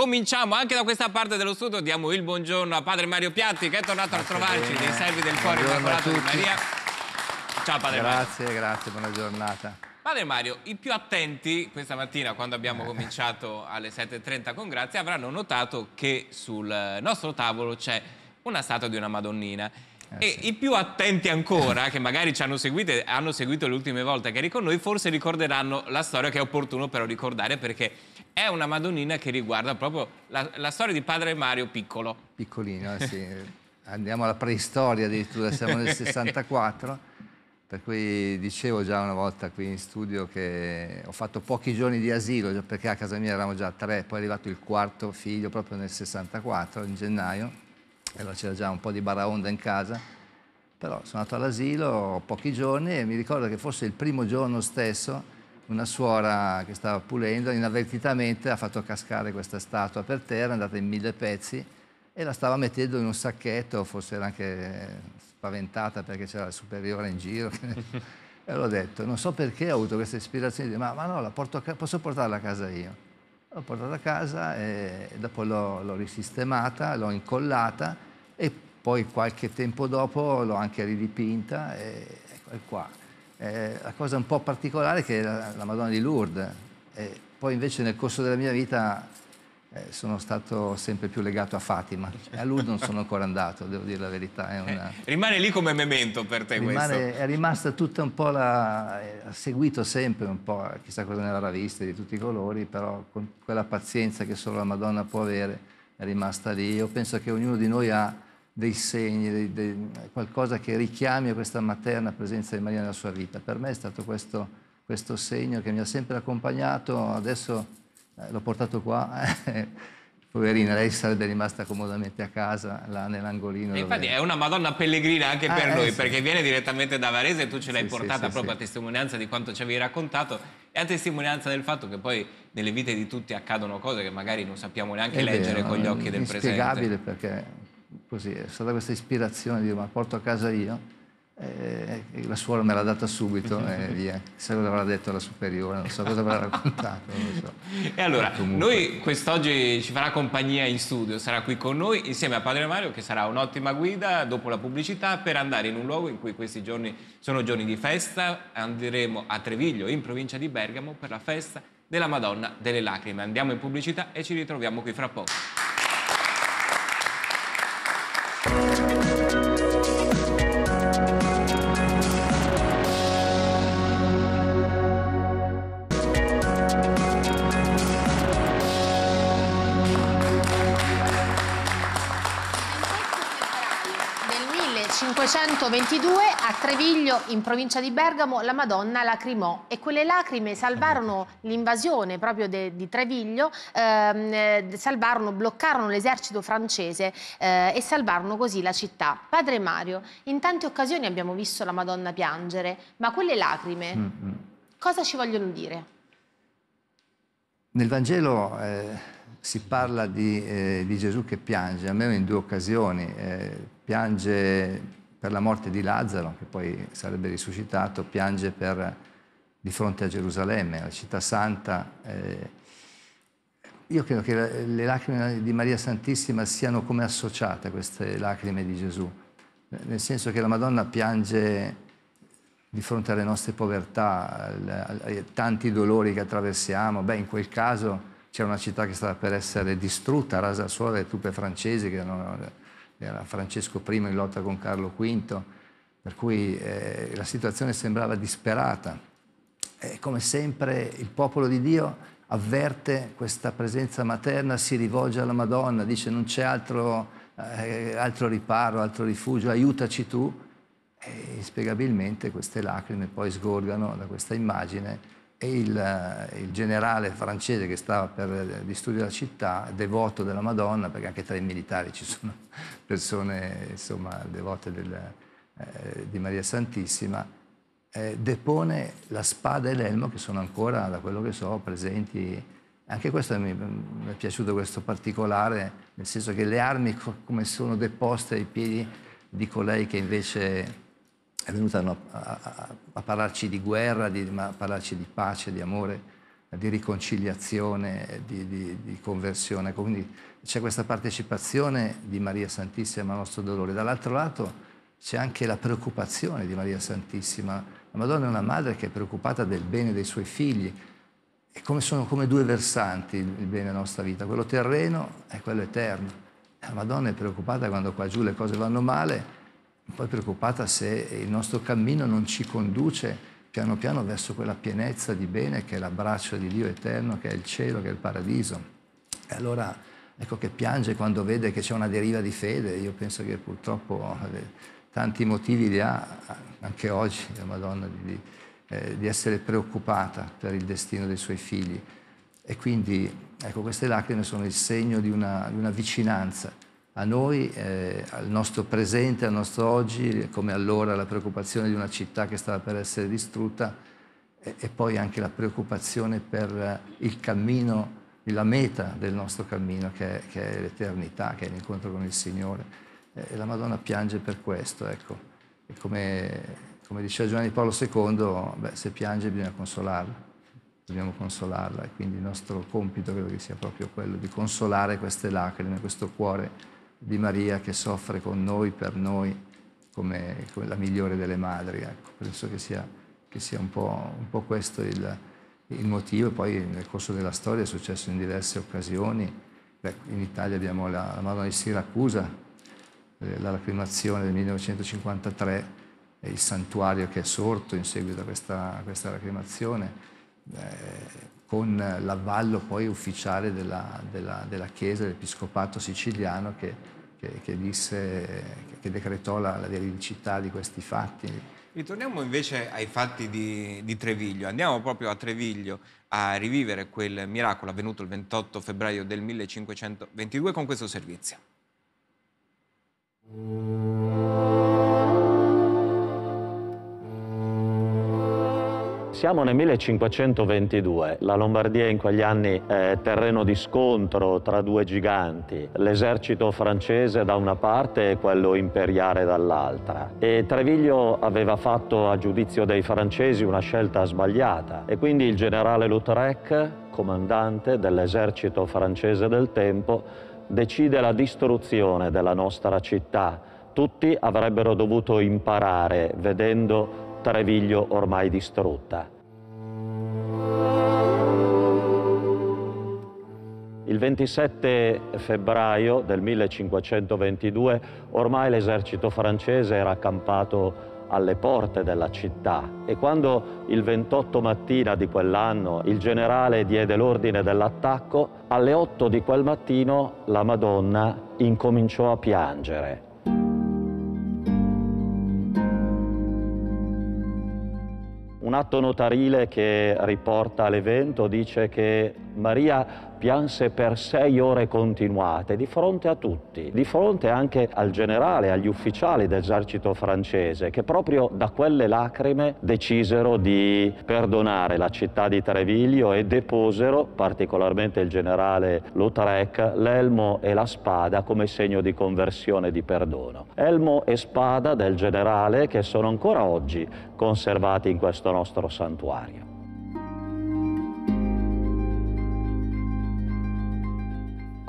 cominciamo anche da questa parte dello studio, diamo il buongiorno a padre Mario Piatti che è tornato grazie a trovarci bene. nei servi del cuore immacolato di Maria. Ciao padre grazie, Mario. Grazie, grazie, buona giornata. Padre Mario, i più attenti questa mattina quando abbiamo eh. cominciato alle 7.30 con grazie avranno notato che sul nostro tavolo c'è una statua di una Madonnina e eh sì. i più attenti ancora, che magari ci hanno, seguite, hanno seguito le ultime volte che eri con noi, forse ricorderanno la storia che è opportuno però ricordare perché è una Madonnina che riguarda proprio la, la storia di padre Mario piccolo. Piccolino, eh sì. Andiamo alla preistoria addirittura, siamo nel 64, per cui dicevo già una volta qui in studio che ho fatto pochi giorni di asilo, perché a casa mia eravamo già tre, poi è arrivato il quarto figlio proprio nel 64, in gennaio allora c'era già un po' di baraonda in casa, però sono andato all'asilo pochi giorni e mi ricordo che forse il primo giorno stesso una suora che stava pulendo inavvertitamente ha fatto cascare questa statua per terra, è andata in mille pezzi e la stava mettendo in un sacchetto, forse era anche eh, spaventata perché c'era il superiore in giro. e l'ho detto, non so perché ho avuto questa ispirazione di dire, ma, ma no, porto, posso portarla a casa io l'ho portata a casa e dopo l'ho risistemata, l'ho incollata e poi qualche tempo dopo l'ho anche ridipinta e ecco, è qua. Eh, la cosa un po' particolare è che è la, la Madonna di Lourdes. E poi invece nel corso della mia vita eh, sono stato sempre più legato a Fatima. A lui non sono ancora andato, devo dire la verità. Una... Eh, rimane lì come memento per te rimane, questo? È rimasta tutta un po' la... Eh, ha seguito sempre un po', eh, chissà cosa ne avrà vista, di tutti i colori, però con quella pazienza che solo la Madonna può avere è rimasta lì. Io penso che ognuno di noi ha dei segni, dei, dei, qualcosa che richiami questa materna presenza di Maria nella sua vita. Per me è stato questo, questo segno che mi ha sempre accompagnato, adesso eh, l'ho portato qua. Eh, poverina, lei sarebbe rimasta comodamente a casa, là nell'angolino. infatti è una Madonna pellegrina anche ah, per eh, noi, sì. perché viene direttamente da Varese e tu ce l'hai sì, portata sì, proprio a testimonianza di quanto ci avevi raccontato e a testimonianza del fatto che poi nelle vite di tutti accadono cose che magari non sappiamo neanche è leggere vero, con gli eh, occhi del presente. È inspiegabile perché così è stata questa ispirazione di dire ma porto a casa io eh, eh, la suora me l'ha data subito e eh, via. Chissà cosa avrà detto la superiore, non so cosa avrà raccontato. So. E allora, comunque... noi quest'oggi ci farà compagnia in studio, sarà qui con noi insieme a Padre Mario che sarà un'ottima guida dopo la pubblicità per andare in un luogo in cui questi giorni sono giorni di festa. Andremo a Treviglio, in provincia di Bergamo, per la festa della Madonna delle Lacrime. Andiamo in pubblicità e ci ritroviamo qui fra poco. 22 a Treviglio, in provincia di Bergamo, la Madonna lacrimò e quelle lacrime salvarono l'invasione proprio de, di Treviglio, ehm, eh, salvarono, bloccarono l'esercito francese eh, e salvarono così la città. Padre Mario, in tante occasioni abbiamo visto la Madonna piangere, ma quelle lacrime mm -hmm. cosa ci vogliono dire? Nel Vangelo... Eh si parla di, eh, di, Gesù che piange, almeno in due occasioni, eh, piange per la morte di Lazzaro, che poi sarebbe risuscitato, piange per, di fronte a Gerusalemme, la città santa. Eh, io credo che le lacrime di Maria Santissima siano come associate a queste lacrime di Gesù, nel senso che la Madonna piange di fronte alle nostre povertà, ai tanti dolori che attraversiamo. Beh, in quel caso c'era una città che stava per essere distrutta, rasa al suolo dalle truppe francesi che erano era Francesco I in lotta con Carlo V, per cui eh, la situazione sembrava disperata. E come sempre il popolo di Dio avverte questa presenza materna, si rivolge alla Madonna, dice non c'è altro, eh, altro, riparo, altro rifugio, aiutaci tu. E inspiegabilmente queste lacrime poi sgorgano da questa immagine e il, eh, il, generale francese che stava per eh, distruggere la città, devoto della Madonna, perché anche tra i militari ci sono persone insomma, devote del, eh, di Maria Santissima, eh, depone la spada e l'elmo che sono ancora, da quello che so, presenti. Anche questo mi, mi è piaciuto questo particolare, nel senso che le armi come sono deposte ai piedi di colei che invece è venuta a, a, a parlarci di guerra, di, ma a parlarci di pace, di amore, di riconciliazione, di, di, di conversione. Ecco, quindi c'è questa partecipazione di Maria Santissima al nostro dolore. Dall'altro lato c'è anche la preoccupazione di Maria Santissima. La Madonna è una madre che è preoccupata del bene dei suoi figli. E come sono come due versanti il bene della nostra vita, quello terreno e quello eterno. La Madonna è preoccupata quando qua giù le cose vanno male, poi preoccupata se il nostro cammino non ci conduce piano piano verso quella pienezza di bene che è l'abbraccio di Dio eterno, che è il cielo, che è il paradiso. E allora ecco che piange quando vede che c'è una deriva di fede, io penso che purtroppo eh, tanti motivi li ha anche oggi la Madonna di, eh, di essere preoccupata per il destino dei suoi figli. E quindi ecco, queste lacrime sono il segno di una, di una vicinanza a noi, eh, al nostro presente, al nostro oggi, come allora la preoccupazione di una città che stava per essere distrutta e, e poi anche la preoccupazione per eh, il cammino, la meta del nostro cammino che è, che è l'eternità, che è l'incontro con il Signore. Eh, e la Madonna piange per questo, ecco. E come, come diceva Giovanni Paolo II, beh, se piange bisogna consolarla dobbiamo consolarla e quindi il nostro compito credo che sia proprio quello di consolare queste lacrime, questo cuore di Maria che soffre con noi, per noi, come, come la migliore delle madri. Ecco. Penso che sia, che sia un, po', un, po', questo il, il, motivo. Poi nel corso della storia è successo in diverse occasioni. Beh, in Italia abbiamo la, la Madonna di Siracusa, eh, la lacrimazione del 1953 e il santuario che è sorto in seguito a questa, a questa lacrimazione. Eh, con eh, l'avallo poi ufficiale della, della, della Chiesa, dell'Episcopato siciliano che, che, che, disse, che decretò la, la veridicità di questi fatti. Ritorniamo invece ai fatti di, di, Treviglio, andiamo proprio a Treviglio a rivivere quel miracolo avvenuto il 28 febbraio del 1522 con questo servizio. Siamo nel 1522, la Lombardia in quegli anni è terreno di scontro tra due giganti, l'esercito francese da una parte e quello imperiale dall'altra. E Treviglio aveva fatto a giudizio dei francesi una scelta sbagliata e quindi il generale Lautrec, comandante dell'esercito francese del tempo, decide la distruzione della nostra città. Tutti avrebbero dovuto imparare vedendo Treviglio ormai distrutta. Il 27 febbraio del 1522 ormai l'esercito francese era accampato alle porte della città e quando il 28 mattina di quell'anno il generale diede l'ordine dell'attacco, alle 8 di quel mattino la Madonna incominciò a piangere Un atto notarile che riporta l'evento dice che Maria pianse per sei ore continuate di fronte a tutti, di fronte anche al generale, agli ufficiali dell'esercito francese che proprio da quelle lacrime decisero di perdonare la città di Treviglio e deposero, particolarmente il generale Lautrec, l'elmo e la spada come segno di conversione e di perdono. Elmo e spada del generale che sono ancora oggi conservati in questo nostro santuario.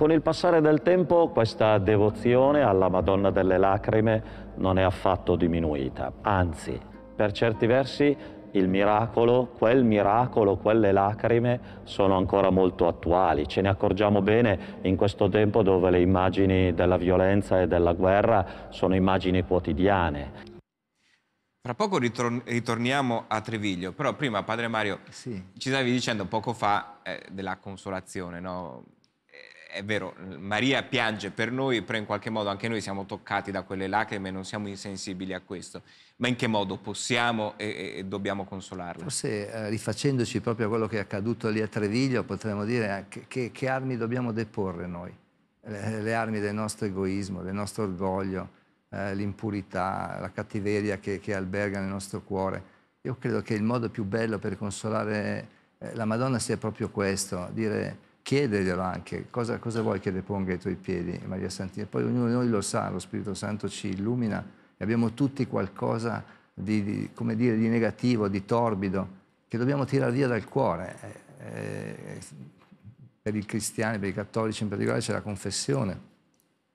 Con il passare del tempo questa devozione alla Madonna delle Lacrime non è affatto diminuita, anzi, per certi versi il miracolo, quel miracolo, quelle lacrime sono ancora molto attuali. Ce ne accorgiamo bene in questo tempo dove le immagini della violenza e della guerra sono immagini quotidiane. Fra poco ritor ritorniamo a Treviglio, però prima Padre Mario sì. ci stavi dicendo poco fa eh, della consolazione, no? è vero, Maria piange per noi, però in qualche modo anche noi siamo toccati da quelle lacrime, non siamo insensibili a questo. Ma in che modo possiamo e, e dobbiamo consolarla? Forse eh, rifacendoci proprio a quello che è accaduto lì a Treviglio, potremmo dire che, che, che armi dobbiamo deporre noi, le, le, armi del nostro egoismo, del nostro orgoglio, eh, l'impurità, la cattiveria che, che alberga nel nostro cuore. Io credo che il modo più bello per consolare eh, la Madonna sia proprio questo, dire chiederglielo anche, cosa, cosa, vuoi che le ponga ai tuoi piedi, Maria Santina? Poi ognuno di noi lo sa, lo Spirito Santo ci illumina e abbiamo tutti qualcosa di, di, dire, di negativo, di torbido, che dobbiamo tirare via dal cuore. Eh, eh, per i cristiani, per i cattolici in particolare, c'è la confessione,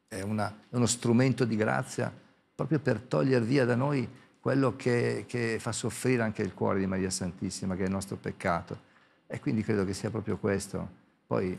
è, una, uno strumento di grazia proprio per togliere via da noi quello che, che fa soffrire anche il cuore di Maria Santissima, che è il nostro peccato. E quindi credo che sia proprio questo poi,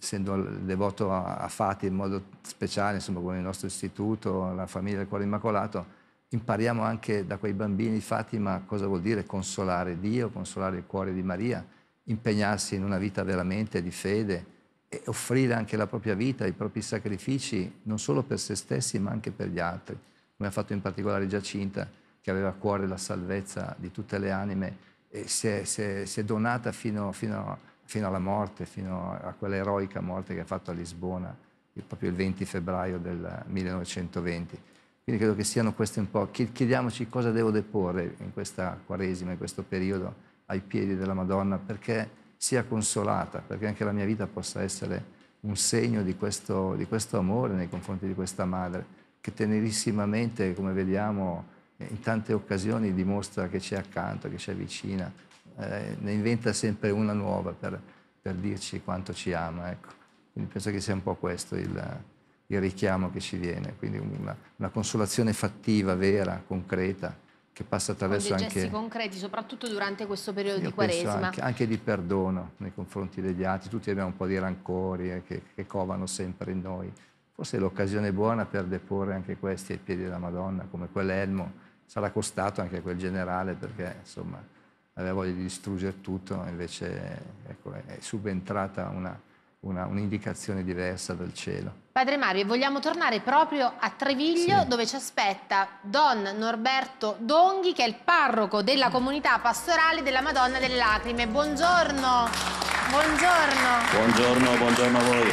essendo devoto a, Fati in modo speciale, insomma, con il nostro istituto, la famiglia del Cuore Immacolato, impariamo anche da quei bambini Fatima cosa vuol dire consolare Dio, consolare il cuore di Maria, impegnarsi in una vita veramente di fede e offrire anche la propria vita, i propri sacrifici, non solo per se stessi ma anche per gli altri, come ha fatto in particolare Giacinta, che aveva a cuore la salvezza di tutte le anime e si è, si è, si è donata fino, fino fino alla morte, fino a quella eroica morte che ha fatto a Lisbona il, proprio il 20 febbraio del 1920. Quindi credo che siano queste un po', chiediamoci cosa devo deporre in questa Quaresima, in questo periodo, ai piedi della Madonna, perché sia consolata, perché anche la mia vita possa essere un segno di questo, di questo amore nei confronti di questa madre, che tenerissimamente, come vediamo, in tante occasioni dimostra che c'è accanto, che c'è vicina, eh, ne inventa sempre una nuova per, per, dirci quanto ci ama. Ecco. Quindi penso che sia un po' questo il, il richiamo che ci viene, quindi una, una consolazione fattiva, vera, concreta che passa attraverso anche... gesti concreti, soprattutto durante questo periodo di quaresima. Anche, anche, di perdono nei confronti degli altri. Tutti abbiamo un po' di rancori eh, che, che, covano sempre in noi. Forse è l'occasione buona per deporre anche questi ai piedi della Madonna, come quell'elmo sarà costato anche a quel generale, perché insomma aveva voglia di distruggere tutto, invece ecco, è subentrata una, una, un'indicazione diversa dal cielo. Padre Mario, vogliamo tornare proprio a Treviglio sì. dove ci aspetta Don Norberto Donghi che è il parroco della comunità pastorale della Madonna delle Lacrime. Buongiorno, buongiorno. Buongiorno, buongiorno a voi.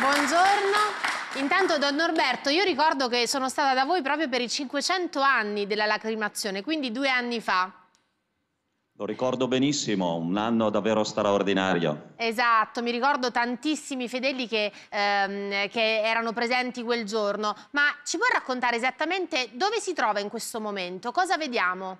Buongiorno. Intanto Don Norberto, io ricordo che sono stata da voi proprio per i 500 anni della lacrimazione, quindi due anni fa. Lo ricordo benissimo, un anno davvero straordinario. Esatto, mi ricordo tantissimi fedeli che, ehm, che, erano presenti quel giorno, ma ci puoi raccontare esattamente dove si trova in questo momento? Cosa vediamo?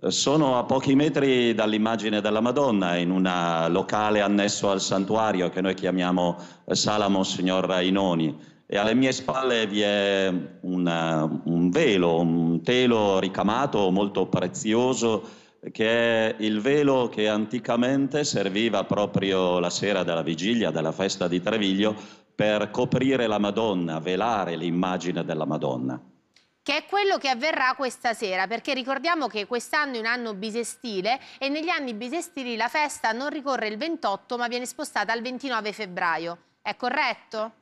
Eh, sono a pochi metri dall'immagine della Madonna, in un locale annesso al santuario che noi chiamiamo eh, Sala Monsignor Rainoni e alle mie spalle vi è una, un velo, un telo ricamato molto prezioso che è il velo che anticamente serviva proprio la sera della vigilia, della festa di Treviglio, per coprire la Madonna, velare l'immagine della Madonna che è quello che avverrà questa sera, perché ricordiamo che quest'anno è un anno bisestile e negli anni bisestili la festa non ricorre il 28 ma viene spostata al 29 febbraio. È corretto?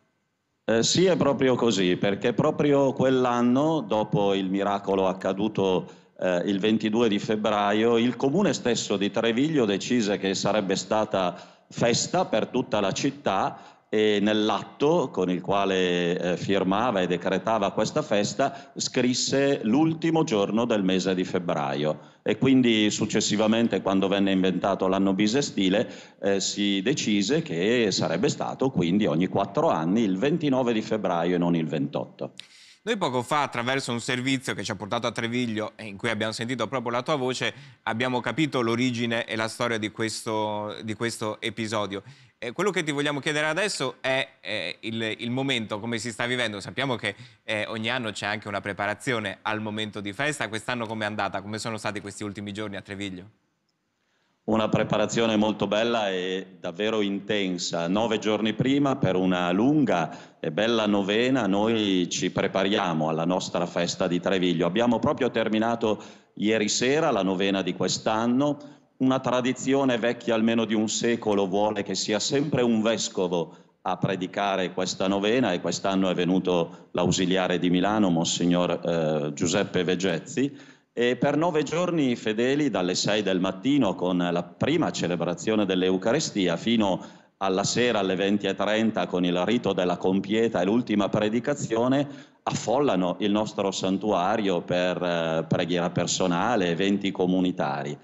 Eh, sì, è proprio così, perché proprio quell'anno, dopo il miracolo accaduto eh, il 22 di febbraio, il comune stesso di Treviglio decise che sarebbe stata festa per tutta la città e nell'atto con il quale eh, firmava e decretava questa festa scrisse l'ultimo giorno del mese di febbraio e quindi successivamente quando venne inventato l'anno bisestile eh, si decise che sarebbe stato quindi ogni quattro anni il 29 di febbraio e non il 28. Noi poco fa, attraverso un servizio che ci ha portato a Treviglio e in cui abbiamo sentito proprio la tua voce, abbiamo capito l'origine e la storia di questo, di questo episodio. E quello che ti vogliamo chiedere adesso è eh, il, il, momento, come si sta vivendo. Sappiamo che eh, ogni anno c'è anche una preparazione al momento di festa. Quest'anno com'è andata? Come sono stati questi ultimi giorni a Treviglio? una preparazione molto bella e davvero intensa. Nove giorni prima, per una lunga e bella novena, noi ci prepariamo alla nostra festa di Treviglio. Abbiamo proprio terminato ieri sera la novena di quest'anno. Una tradizione vecchia almeno di un secolo vuole che sia sempre un vescovo a predicare questa novena e quest'anno è venuto l'ausiliare di Milano, Monsignor eh, Giuseppe Vegezzi e per nove giorni i fedeli dalle sei del mattino con la prima celebrazione dell'Eucarestia fino alla sera alle 20.30 con il rito della compieta e l'ultima predicazione affollano il nostro santuario per eh, preghiera personale, eventi comunitari.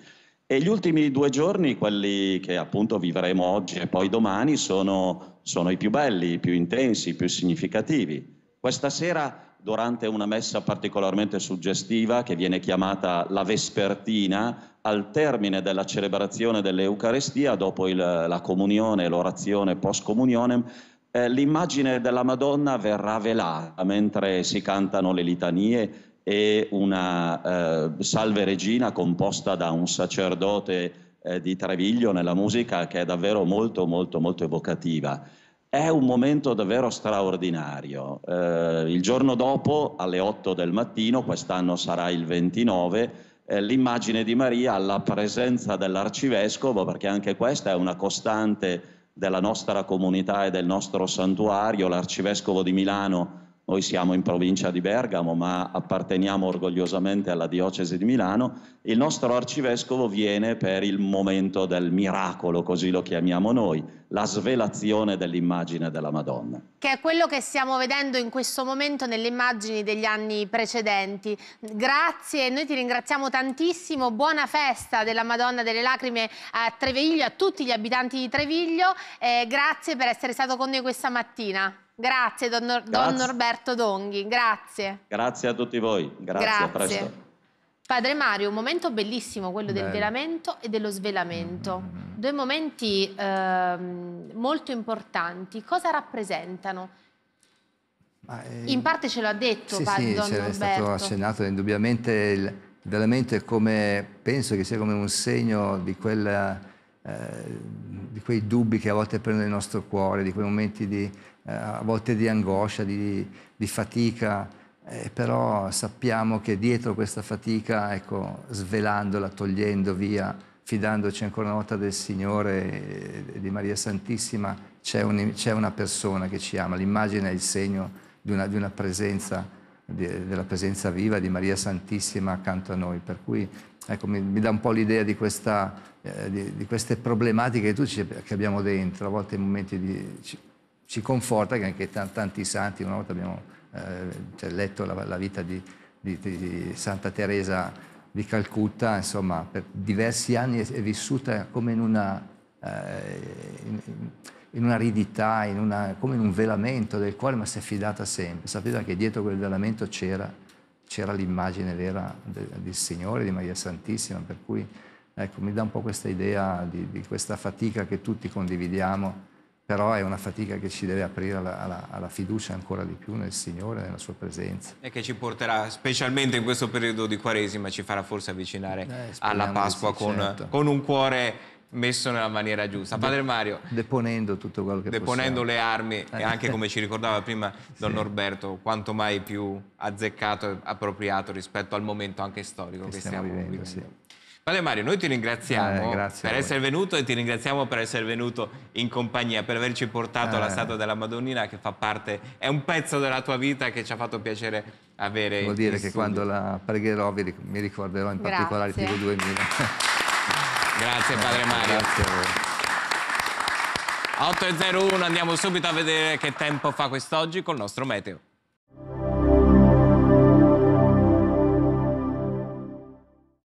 E gli ultimi due giorni, quelli che appunto vivremo oggi e poi domani, sono, sono i più belli, i più intensi, i più significativi. Questa sera durante una messa particolarmente suggestiva che viene chiamata la vespertina, al termine della celebrazione dell'Eucarestia, dopo il, la comunione, l'orazione post comunionem, eh, l'immagine della Madonna verrà velata mentre si cantano le litanie e una eh, salve regina composta da un sacerdote eh, di Treviglio nella musica che è davvero molto molto molto evocativa. È un momento davvero straordinario. Eh, il giorno dopo, alle 8 del mattino, quest'anno sarà il 29, eh, l'immagine di Maria alla presenza dell'arcivescovo, perché anche questa è una costante della nostra comunità e del nostro santuario. L'arcivescovo di Milano noi siamo in provincia di Bergamo, ma apparteniamo orgogliosamente alla diocesi di Milano. Il nostro arcivescovo viene per il momento del miracolo, così lo chiamiamo noi, la svelazione dell'immagine della Madonna. Che è quello che stiamo vedendo in questo momento nelle immagini degli anni precedenti. Grazie, noi ti ringraziamo tantissimo. Buona festa della Madonna delle Lacrime a Treviglio, a tutti gli abitanti di Treviglio. Eh, grazie per essere stato con noi questa mattina. Grazie, don, Nor grazie. don Norberto Donghi, grazie. Grazie a tutti voi, grazie, grazie. a presto. Padre Mario, un momento bellissimo quello Bello. del velamento e dello svelamento. Due momenti eh, molto importanti. Cosa rappresentano? Ah, eh, In parte ce l'ha detto sì, padre, sì, Don Norberto. Sì, stato accennato indubbiamente il velamento è come, penso che sia come un segno di, quella, eh, di quei dubbi che a volte prendono il nostro cuore, di quei momenti di eh, a volte di angoscia, di, di fatica, eh, però sappiamo che dietro questa fatica, ecco, svelandola, togliendo via, fidandoci ancora una volta del Signore e di Maria Santissima, c'è, un, una persona che ci ama. L'immagine è il segno di una, di una presenza, di, della presenza viva di Maria Santissima accanto a noi. Per cui ecco, mi, mi, dà un po' l'idea di, eh, di, queste problematiche che, ci, che abbiamo dentro, a volte in momenti di ci conforta che anche tanti santi, una volta abbiamo eh, cioè, letto la, la vita di, di, di, Santa Teresa di Calcutta, insomma, per diversi anni è, vissuta come in una, eh, in, in un'aridità, in una, come in un velamento del cuore, ma si è fidata sempre, sapeva che dietro quel velamento c'era, c'era l'immagine vera del, del Signore, di Maria Santissima, per cui ecco, mi dà un po' questa idea di, di questa fatica che tutti condividiamo però è una fatica che ci deve aprire alla, alla, alla, fiducia ancora di più nel Signore, nella sua presenza. E che ci porterà, specialmente in questo periodo di Quaresima, ci farà forse avvicinare eh, alla Pasqua con, certo. con, un cuore messo nella maniera giusta. Padre Mario. Deponendo tutto quello che Deponendo possiamo. le armi e anche come ci ricordava prima Don sì. Norberto, quanto mai più azzeccato e appropriato rispetto al momento anche storico che, che stiamo, stiamo vivendo. Sì. Vale Mario, noi ti ringraziamo eh, per essere venuto e ti ringraziamo per essere venuto in compagnia, per averci portato eh. alla statua della Madonnina che fa parte, è un pezzo della tua vita che ci ha fatto piacere avere. Vuol dire che studio. quando la pregherò mi ricorderò in grazie. particolare TV 2000. grazie eh, Padre Mario. Grazie a voi. 8.01 andiamo subito a vedere che tempo fa quest'oggi col nostro meteo.